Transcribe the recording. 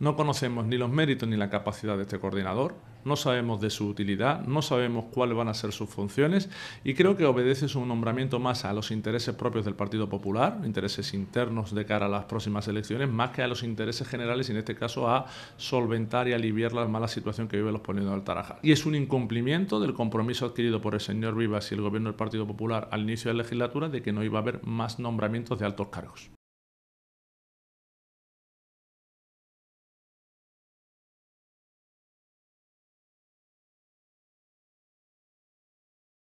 No conocemos ni los méritos ni la capacidad de este coordinador, no sabemos de su utilidad, no sabemos cuáles van a ser sus funciones y creo que obedece su nombramiento más a los intereses propios del Partido Popular, intereses internos de cara a las próximas elecciones, más que a los intereses generales y en este caso a solventar y aliviar la mala situación que viven los Pueblos del Tarajal. Y es un incumplimiento del compromiso adquirido por el señor Vivas y el gobierno del Partido Popular al inicio de la legislatura de que no iba a haber más nombramientos de altos cargos.